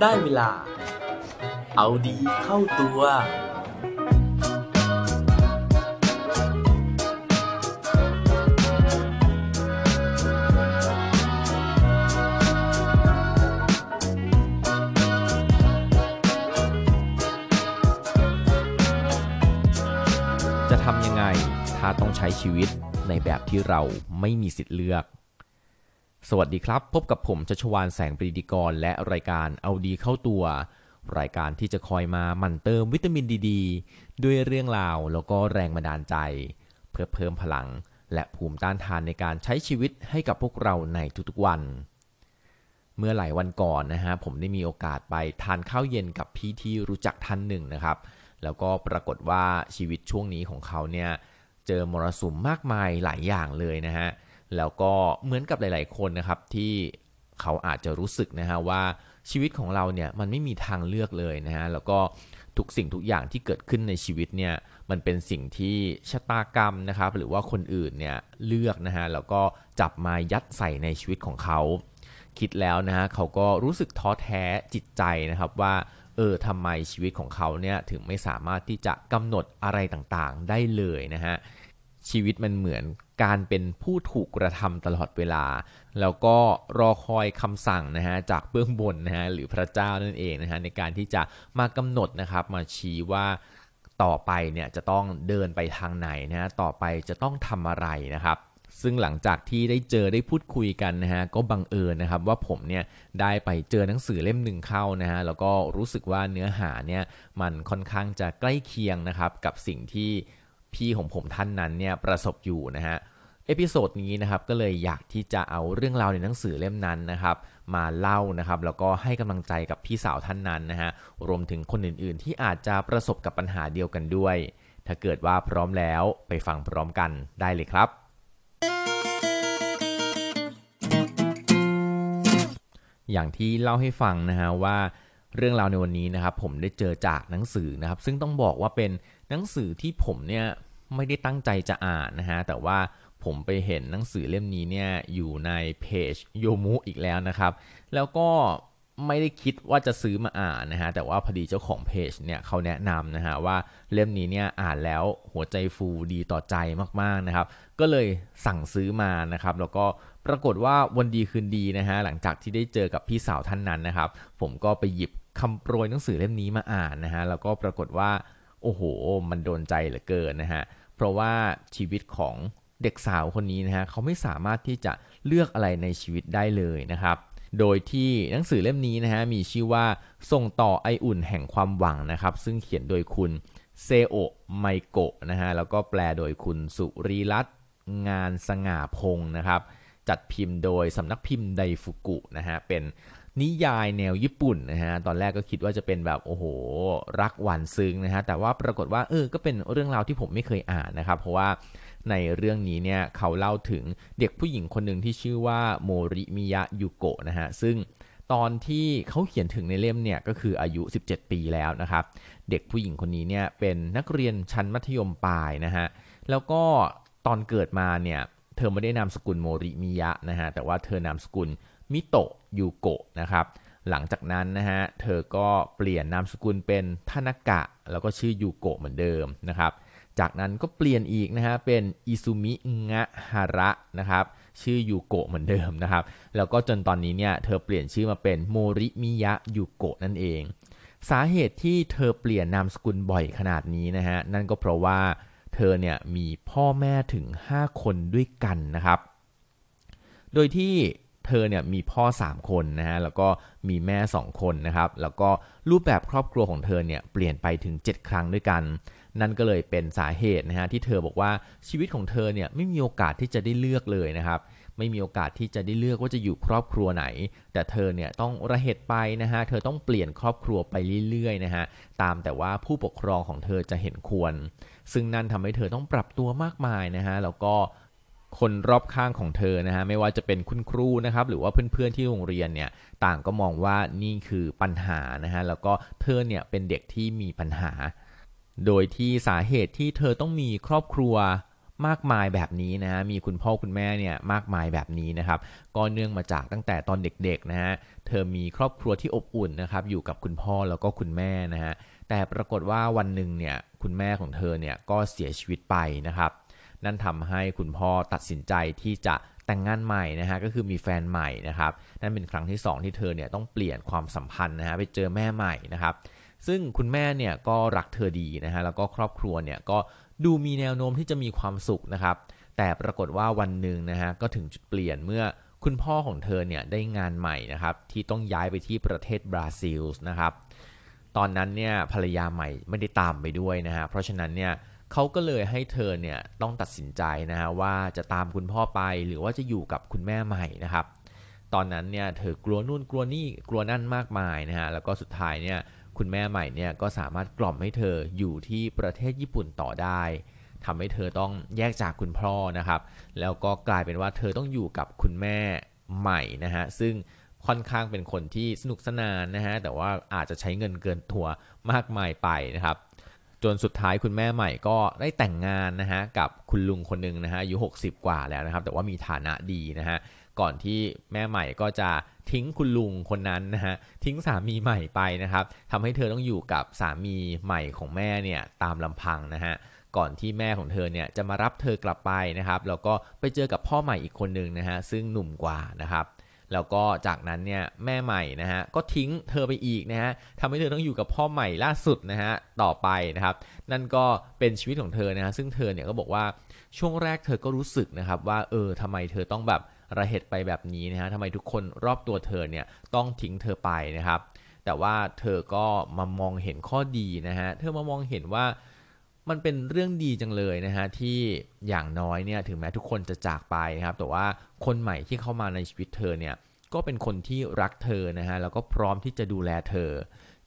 ได้เวลา เอาดีเข้าตัว จะทำยังไงถ้าต้องใช้ชีวิตในแบบที่เราไม่มีสิทธิ์เลือกสวัสดีครับพบกับผมชัชวานแสงปรีดีกร และรายการเอาดีเข้าตัว รายการที่จะคอยมามั่นเติมวิตามินดีดด้วยเรื่องราว แล้วก็แรงบันดาลใจ เพื่อเพิ่มพลังและภูมิต้านทานในการใช้ชีวิตให้กับพวกเราในทุกๆวัน เมื่อหลายวันก่อนนะฮะผมได้มีโอกาสไปทานข้าวเย็นกับพี่ที่รู้จักท่านหนึ่งนะครับ แล้วก็ปรากฏว่าชีวิตช่วงนี้ของเขาเนี่ยเจอมรสุมมากมายหลายอย่างเลยนะฮะเแล้วก็เหมือนกับหลาย ๆ คนนะครับที่เขาอาจจะรู้สึกนะฮะว่าชีวิตของเราเนี่ยมันไม่มีทางเลือกเลยนะฮะแล้วก็ทุกสิ่งทุกอย่างที่เกิดขึ้นในชีวิตเนี่ยมันเป็นสิ่งที่ชะตากรรมนะครับหรือว่าคนอื่นเนี่ยเลือกนะฮะแล้วก็จับมายัดใส่ในชีวิตของเขาคิดแล้วนะฮะเขาก็รู้สึกท้อแท้จิตใจนะครับว่าเออทำไมชีวิตของเขาเนี่ยถึงไม่สามารถที่จะกำหนดอะไรต่าง ๆ ได้เลยนะฮะชีวิตมันเหมือนการเป็นผู้ถูกกระทำตลอดเวลา แล้วก็รอคอยคำสั่งนะฮะจากเบื้องบนนะฮะหรือพระเจ้านั่นเองนะฮะในการที่จะมากำหนดนะครับ มาชี้ว่าต่อไปเนี่ยจะต้องเดินไปทางไหนนะฮะต่อไปจะต้องทำอะไรนะครับ ซึ่งหลังจากที่ได้เจอได้พูดคุยกันนะฮะก็บังเอิญนะครับ ว่าผมเนี่ยได้ไปเจอหนังสือเล่มหนึ่งเข้านะฮะแล้วก็รู้สึกว่าเนื้อหาเนี่ยมันค่อนข้างจะใกล้เคียงนะครับกับสิ่งที่พี่ของผมท่านนั้นเนี่ยประสบอยู่นะฮะ เอพิโซดนี้นะครับก็เลยอยากที่จะเอาเรื่องราวในหนังสือเล่มนั้นนะครับ มาเล่านะครับ แล้วก็ให้กำลังใจกับพี่สาวท่านนั้นนะฮะรวมถึงคนอื่น ๆ ที่อาจจะประสบกับปัญหาเดียวกันด้วย ถ้าเกิดว่าพร้อมแล้วไปฟังพร้อมกันได้เลยครับ อย่างที่เล่าให้ฟังนะฮะว่าเรื่องราวในวันนี้นะครับผมได้เจอจากหนังสือนะครับ ซึ่งต้องบอกว่าเป็นหนังสือที่ผมเนี่ยไม่ได้ตั้งใจจะอ่านนะฮะ แต่ว่าผมไปเห็นหนังสือเล่มนี้เนี่ยอยู่ในเพจโยมุอีกแล้วนะครับ แล้วก็ไม่ได้คิดว่าจะซื้อมาอ่านนะฮะ แต่ว่าพอดีเจ้าของเพจเนี่ยเขาแนะนำนะฮะ ว่าเล่มนี้เนี่ยอ่านแล้วหัวใจฟูดีต่อใจมากๆนะครับ ก็เลยสั่งซื้อมานะครับ แล้วก็ปรากฏว่าวันดีคืนดีนะฮะหลังจากที่ได้เจอกับพี่สาวท่านนั้นนะครับ ผมก็ไปหยิบคำโปรยหนังสือเล่มนี้มาอ่านนะฮะ แล้วก็ปรากฏว่าโอ้โห มันโดนใจเหลือเกินนะฮะ เพราะว่าชีวิตของเด็กสาวคนนี้นะฮะ เขาไม่สามารถที่จะเลือกอะไรในชีวิตได้เลยนะครับ โดยที่หนังสือเล่มนี้นะฮะ มีชื่อว่า ส่งต่อไออุ่นแห่งความหวังนะครับ ซึ่งเขียนโดยคุณเซโอไมโกะนะฮะ แล้วก็แปลโดยคุณสุรีรัตน์งานสง่าพงนะครับ จัดพิมพ์โดยสำนักพิมพ์ไดฟุกุนะฮะเป็นนิยายแนวญี่ปุ่นนะฮะ ตอนแรกก็คิดว่าจะเป็นแบบ โอ้โหรักหวานซึ้งนะฮะ แต่ว่าปรากฏว่าเออ ก็เป็นเรื่องราวที่ผมไม่เคยอ่านนะครับ เพราะว่าในเรื่องนี้เนี่ยเขาเล่าถึงเด็กผู้หญิงคนหนึ่งที่ชื่อว่าโมริมิยะยูโกะนะฮะ ซึ่งตอนที่เขาเขียนถึงในเล่มเนี่ย ก็คืออายุ 17 ปีแล้วนะครับ เด็กผู้หญิงคนนี้เนี่ยเป็นนักเรียนชั้นมัธยมปลายนะฮะ แล้วก็ตอนเกิดมาเนี่ยเธอไม่ได้นามสกุลโมริมิยะนะฮะ แต่ว่าเธอนามสกุลมิโตะยูโกะ นะครับ หลังจากนั้นนะฮะ เธอก็เปลี่ยนนามสกุลเป็นทานากะ แล้วก็ชื่อยูโกะเหมือนเดิมนะครับ จากนั้นก็เปลี่ยนอีกนะฮะ เป็นอิซุมิ งะฮาระ นะครับ ชื่อยูโกะเหมือนเดิมนะครับ แล้วก็จนตอนนี้เนี่ย เธอเปลี่ยนชื่อมาเป็นโมริมิยะ ยูโกะนั่นเอง สาเหตุที่เธอเปลี่ยนนามสกุลบ่อยขนาดนี้นะฮะ นั่นก็เพราะว่าเธอเนี่ยมีพ่อแม่ถึง 5 คนด้วยกันนะครับ โดยที่เธอเนี่ยมีพ่อ 3 คนนะฮะแล้วก็มีแม่2 คนนะครับแล้วก็รูปแบบครอบครัวของเธอเนี่ยเปลี่ยนไปถึง 7 ครั้งด้วยกัน นั่นก็เลยเป็นสาเหตุนะฮะที่เธอบอกว่าชีวิตของเธอเนี่ยไม่มีโอกาสที่จะได้เลือกเลยนะครับไม่มีโอกาสที่จะได้เลือกว่าจะอยู่ครอบครัวไหน แต่เธอเนี่ยต้องระเหตุไปนะฮะเธอต้องเปลี่ยนครอบครัวไปเรื่อยๆนะฮะตามแต่ว่าผู้ปกครองของเธอจะเห็นควร ซึ่งนั่นทำให้เธอต้องปรับตัวมากมายนะฮะแล้วก็คนรอบข้างของเธอนะฮะไม่ว่าจะเป็นคุณครูนะครับ หรือว่าเพื่อนๆที่โรงเรียนเนี่ยต่างก็มองว่านี่คือปัญหานะฮะแล้วก็เธอเนี่ยเป็นเด็กที่มีปัญหา โดยที่สาเหตุที่เธอต้องมีครอบครัวมากมายแบบนี้นะฮะมีคุณพ่อคุณแม่เนี่ยมากมายแบบนี้นะครับก็เนื่องมาจากตั้งแต่ตอนเด็กๆนะฮะเธอมีครอบครัวที่อบอุ่นนะครับ อยู่กับคุณพ่อแล้วก็คุณแม่นะฮะแต่ปรากฏว่าวันหนึ่งเนี่ยคุณแม่ของเธอเนี่ยก็เสียชีวิตไปนะครับนั่นทำให้คุณพ่อตัดสินใจที่จะแต่งงานใหม่นะฮะก็คือมีแฟนใหม่นะครับ นั่นเป็นครั้งที่ 2 ที่เธอเนี่ยต้องเปลี่ยนความสัมพันธ์นะฮะไปเจอแม่ใหม่นะครับซึ่งคุณแม่เนี่ยก็รักเธอดีนะฮะแล้วก็ครอบครัวเนี่ยก็ดูมีแนวโน้มที่จะมีความสุขนะครับ แต่ปรากฏว่าวันหนึ่งนะฮะก็ถึงจุดเปลี่ยนเมื่อคุณพ่อของเธอเนี่ยได้งานใหม่นะครับที่ต้องย้ายไปที่ประเทศบราซิลนะครับตอนนั้นเนี่ยภรรยาใหม่ไม่ได้ตามไปด้วยนะฮะเพราะฉะนั้นเนี่ยเขาก็เลยให้เธอเนี่ย ต้องตัดสินใจนะฮะว่าจะตามคุณพ่อไปหรือว่าจะอยู่กับคุณแม่ใหม่นะครับ ตอนนั้นเนี่ยเธอกลัวนู่นกลัวนี่กลัวนั่นมากมาย นะฮะ แล้วก็สุดท้ายเนี่ยคุณแม่ใหม่เนี่ยก็สามารถกล่อมให้เธออยู่ที่ประเทศญี่ปุ่นต่อได้ทำให้เธอต้องแยกจากคุณพ่อนะครับ แล้วก็กลายเป็นว่าเธอต้องอยู่กับคุณแม่ใหม่นะฮะซึ่งค่อนข้างเป็นคนที่สนุกสนานนะฮะแต่ว่าอาจจะใช้เงินเกินตัวมากมายไปนะครับจนสุดท้ายคุณแม่ใหม่ก็ได้แต่งงานนะฮะกับคุณลุงคนหนึ่งนะฮะอายุ60 กว่าแล้วนะครับแต่ว่ามีฐานะดีนะฮะก่อนที่แม่ใหม่ก็จะทิ้งคุณลุงคนนั้นนะฮะทิ้งสามีใหม่ไปนะครับทำให้เธอต้องอยู่กับสามีใหม่ของแม่เนี่ยตามลำพังนะฮะก่อนที่แม่ของเธอเนี่ยจะมารับเธอกลับไปนะครับแล้วก็ไปเจอกับพ่อใหม่อีกคนหนึ่งนะฮะซึ่งหนุ่มกว่านะครับแล้วก็จากนั้นเนี่ยแม่ใหม่นะฮะก็ทิ้งเธอไปอีกนะฮะทำให้เธอต้องอยู่กับพ่อใหม่ล่าสุดนะฮะต่อไปนะครับ นั่นก็เป็นชีวิตของเธอนะฮะซึ่งเธอเนี่ยก็บอกว่าช่วงแรกเธอก็รู้สึกนะครับว่า เออทำไมเธอต้องแบบระเหตุไปแบบนี้นะฮะทำไมทุกคนรอบตัวเธอเนี่ย ต้องทิ้งเธอไปนะครับแต่ว่าเธอก็มามองเห็นข้อดีนะฮะเธอมามองเห็นว่ามันเป็นเรื่องดีจังเลยนะฮะที่อย่างน้อยเนี่ยถึงแม้ทุกคนจะจากไปนะครับแต่ว่าคนใหม่ที่เข้ามาในชีวิตเธอเนี่ยก็เป็นคนที่รักเธอนะฮะ แล้วก็พร้อมที่จะดูแลเธอ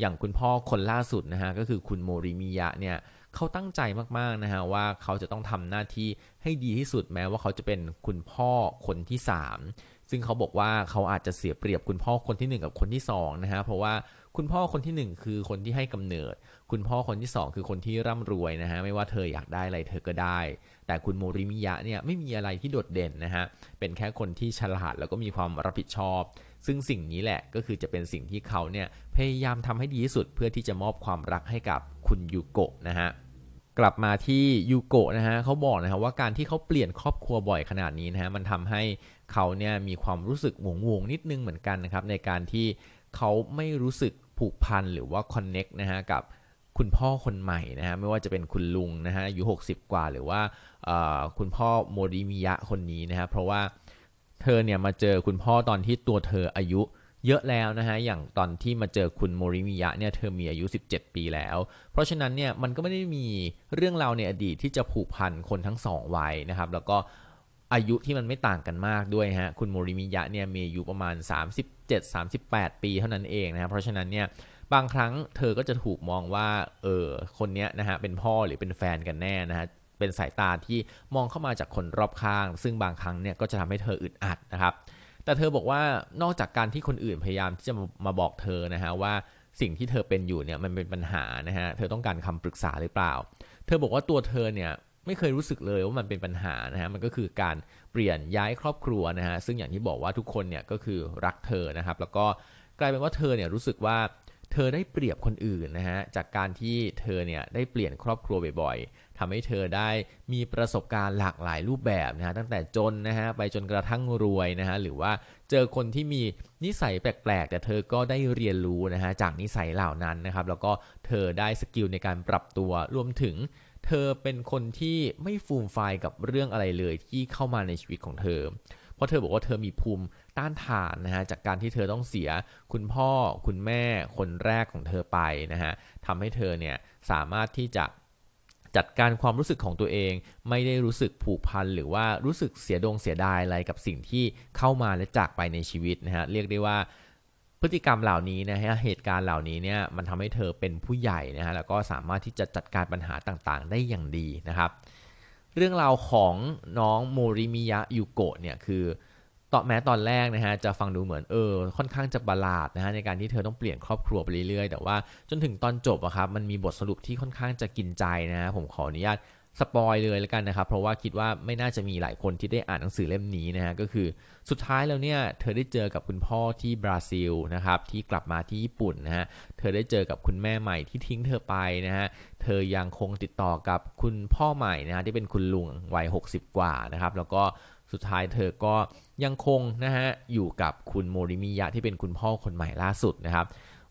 อย่างคุณพ่อคนล่าสุดนะฮะ ก็คือคุณโมริมิยะเนี่ย เขาตั้งใจมากๆนะฮะว่าเขาจะต้องทำหน้าที่ให้ดีที่สุดแม้ว่าเขาจะเป็นคุณพ่อคนที่3ซึ่งเขาบอกว่าเขาอาจจะเสียเปรียบคุณพ่อคนที่ 1 กับคนที่2นะฮะ เพราะว่าคุณพ่อคนที่ 1คือคนที่ให้กำเนิด คุณพ่อคนที่ 2 คือคนที่ร่ำรวยนะฮะ ไม่ว่าเธออยากได้อะไรเธอก็ได้แต่คุณโมริมิยะเนี่ยไม่มีอะไรที่โดดเด่นนะฮะ เป็นแค่คนที่ฉลาดแล้วก็มีความรับผิดชอบ ซึ่งสิ่งนี้แหละก็คือจะเป็นสิ่งที่เขาเนี่ยพยายามทำให้ดีที่สุดเพื่อที่จะมอบความรักให้กับคุณยูโกะนะฮะ กลับมาที่ยูโกะนะฮะเขาบอกนะฮะว่าการที่เขาเปลี่ยนครอบครัวบ่อยขนาดนี้นะฮะ มันทำให้เขาเนี่ยมีความรู้สึกหวงวงนิดนึงเหมือนกันนะครับในการที่เขาไม่รู้สึกผูกพันหรือว่าคอนเน็กนะฮะกับคุณพ่อคนใหม่นะฮะไม่ว่าจะเป็นคุณลุงนะฮะอายุ60 กว่าหรือว่าคุณพ่อโมริมิยะคนนี้นะฮะเพราะว่าเธอเนี่ยมาเจอคุณพ่อตอนที่ตัวเธออายุเยอะแล้วนะฮะอย่างตอนที่มาเจอคุณโมริมิยะเนี่ยเธอมีอายุ 17 ปีแล้ว เพราะฉะนั้นเนี่ยมันก็ไม่ได้มีเรื่องราวในอดีตที่จะผูกพันคนทั้งสองวัยนะครับ แล้วก็อายุที่มันไม่ต่างกันมากด้วยฮะคุณโมริมิยะเนี่ยมีอายุประมาณ 37-38 ปีเท่านั้นเองนะเพราะฉะนั้นเนี่ยบางครั้งเธอก็จะถูกมองว่า เออ คนนี้นะฮะ เป็นพ่อหรือเป็นแฟนกันแน่นะฮะ เป็นสายตาที่มองเข้ามาจากคนรอบข้าง ซึ่งบางครั้งเนี่ยก็จะทำให้เธออึดอัดนะครับ แต่เธอบอกว่านอกจากการที่คนอื่นพยายามที่จะมาบอกเธอนะฮะว่าสิ่งที่เธอเป็นอยู่เนี่ยมันเป็นปัญหานะฮะ เธอต้องการคำปรึกษาหรือเปล่า เธอบอกว่าตัวเธอเนี่ยไม่เคยรู้สึกเลยว่ามันเป็นปัญหานะฮะ มันก็คือการเปลี่ยนย้ายครอบครัวนะฮะ ซึ่งอย่างที่บอกว่าทุกคนเนี่ยก็คือรักเธอนะครับ แล้วก็กลายเป็นว่าเธอเนี่ยรู้สึกว่าเธอได้เปรียบคนอื่นนะฮะ จากการที่เธอเนี่ยได้เปลี่ยนครอบครัวบ่อย ๆทำให้เธอได้มีประสบการณ์หลากหลายรูปแบบนะฮะ ตั้งแต่จนนะฮะไปจนกระทั่งรวยนะฮะ หรือว่าเจอคนที่มีนิสัยแปลกๆ แต่เธอก็ได้เรียนรู้นะฮะจากนิสัยเหล่านั้นนะครับ แล้วก็เธอได้สกิลในการปรับตัว รวมถึง เธอเป็นคนที่ไม่ฟูมไฟกับเรื่องอะไรเลยที่เข้ามาในชีวิตของเธอเพราะเธอบอกว่าเธอมีภูมิต้านทานนะฮะจากการที่เธอต้องเสียคุณพ่อคุณแม่ คนแรกของเธอไปนะฮะทำให้เธอเนี่ยสามารถที่จะจัดการความรู้สึกของตัวเอง ไม่ได้รู้สึกผูกพันหรือว่ารู้สึกเสียดงเสียดายอะไร กับสิ่งที่เข้ามาและจากไปในชีวิตนะฮะเรียกได้ว่าพฤติกรรมเหล่านี้นะฮะเหตุการณ์เหล่านี้เนี่ยมันทำให้เธอเป็นผู้ใหญ่นะฮะแล้วก็สามารถที่จะจัดการปัญหาต่างๆ ได้อย่างดีนะครับเรื่องราวของน้องโมริมิยะยูโกะเนี่ย คือตอนแม้ตอนแรกนะฮะ จะฟังดูเหมือนเออ ค่อนข้างจะประหลาดนะฮะ ในการที่เธอต้องเปลี่ยนครอบครัวไปเรื่อยๆ แต่ว่าจนถึงตอนจบอะครับ มันมีบทสรุปที่ค่อนข้างจะกินใจนะฮะ ผมขออนุญาตสปอยเลยแล้วกันนะครับ เพราะว่าคิดว่าไม่น่าจะมีหลายคนที่ได้อ่านหนังสือเล่มนี้นะฮะก็คือสุดท้ายแล้วเนี่ยเธอได้เจอกับคุณพ่อที่บราซิลนะครับ ที่กลับมาที่ญี่ปุ่นนะฮะเธอได้เจอกับคุณแม่ใหม่ที่ทิ้งเธอไปนะฮะเธอยังคงติดต่อกับคุณพ่อใหม่นะฮะที่เป็นคุณลุงวัย 60 กว่านะครับ แล้วก็สุดท้ายเธอก็ยังคงนะฮะอยู่กับคุณโมริมิยะที่เป็นคุณพ่อคนใหม่ล่าสุดนะครับ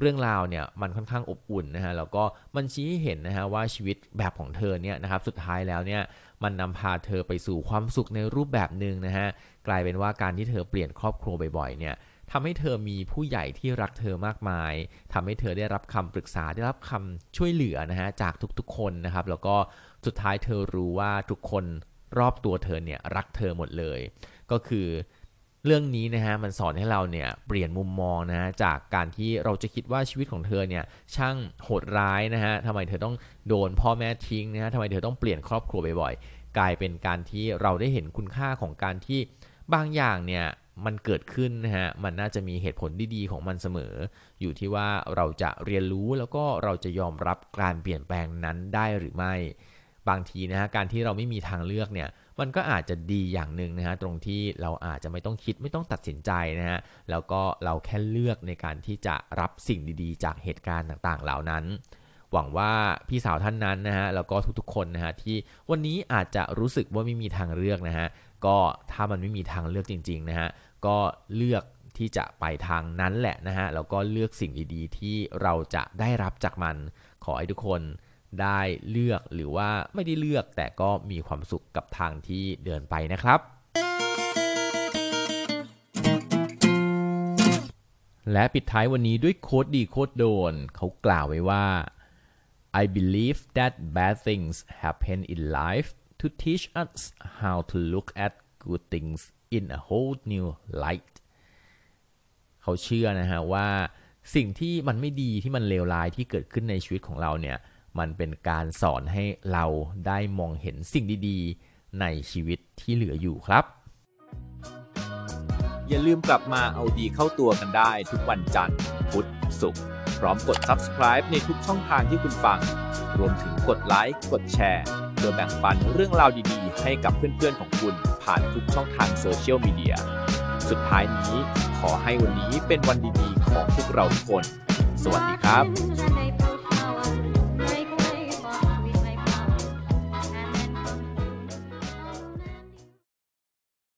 เรื่องราวเนี่ยมันค่อนข้างอบอุ่นนะฮะแล้วก็มันชี้ให้เห็นนะฮะว่าชีวิตแบบของเธอเนี่ยนะครับสุดท้ายแล้วเนี่ยมันนำพาเธอไปสู่ความสุขในรูปแบบหนึ่งนะฮะ กลายเป็นว่าการที่เธอเปลี่ยนครอบครัวบ่อยๆ เนี่ยทำให้เธอมีผู้ใหญ่ที่รักเธอมากมาย ทำให้เธอได้รับคำปรึกษาได้รับคำช่วยเหลือนะฮะจากทุกๆคนนะครับ แล้วก็สุดท้ายเธอรู้ว่าทุกคนรอบตัวเธอเนี่ยรักเธอหมดเลย ก็คือเรื่องนี้นะฮะมันสอนให้เราเนี่ยเปลี่ยนมุมมองนะจากการที่เราจะคิดว่าชีวิตของเธอเนี่ยช่างโหดร้ายนะฮะทำไมเธอต้องโดนพ่อแม่ทิ้งนะฮะทำไมเธอต้องเปลี่ยนครอบครัวบ่อยๆกลายเป็นการที่เราได้เห็นคุณค่าของการที่บางอย่างเนี่ย มันเกิดขึ้นนะฮะมันน่าจะมีเหตุผลดีๆของมันเสมอ อยู่ที่ว่าเราจะเรียนรู้แล้วก็เราจะยอมรับการเปลี่ยนแปลงนั้นได้หรือไม่ บางทีนะฮะการที่เราไม่มีทางเลือกเนี่ยมันก็อาจจะดีอย่างหนึ่งนะฮะตรงที่เราอาจจะไม่ต้องคิดไม่ต้องตัดสินใจนะฮะแล้วก็เราแค่เลือกในการที่จะรับสิ่งดีๆ จากเหตุการณ์ต่างๆเหล่านั้น หวังว่าพี่สาวท่านนั้นนะฮะแล้วก็ทุกๆคนนะฮะที่วันนี้อาจจะรู้สึกว่าไม่มีทางเลือกนะฮะก็ถ้ามันไม่มีทางเลือกจริงๆนะฮะก็เลือกที่จะไปทางนั้นแหละนะฮะแล้วก็เลือกสิ่งดีๆที่เราจะได้รับจากมันขอให้ทุกคนได้เลือกหรือว่าไม่ได้เลือกแต่ก็มีความสุขกับทางที่เดินไปนะครับ และปิดท้ายวันนี้ด้วยโค้ดดีโค้ดโดนเขากล่าวไว้ว่า I believe that bad things happen in life to teach us how to look at good things in a whole new light เขาเชื่อนะฮะว่าสิ่งที่มันไม่ดีที่มันเลวร้ายที่เกิดขึ้นในชีวิตของเราเนี่ยมันเป็นการสอนให้เราได้มองเห็นสิ่งดีๆ ในชีวิตที่เหลืออยู่ครับ อย่าลืมกลับมาเอาดีเข้าตัวกันได้ทุกวันจันทร์ พุธศุกร์พร้อมกด subscribe ในทุกช่องทางที่คุณฟัง รวมถึงกดไลค์กดแชร์เพื่อแบ่งปันเรื่องราวดีๆ ให้กับเพื่อนๆของคุณผ่านทุกช่องทางโซเชียลมีเดียสุดท้ายนี้ขอให้วันนี้เป็นวันดีๆของพวกเราทุกคน สวัสดีครับ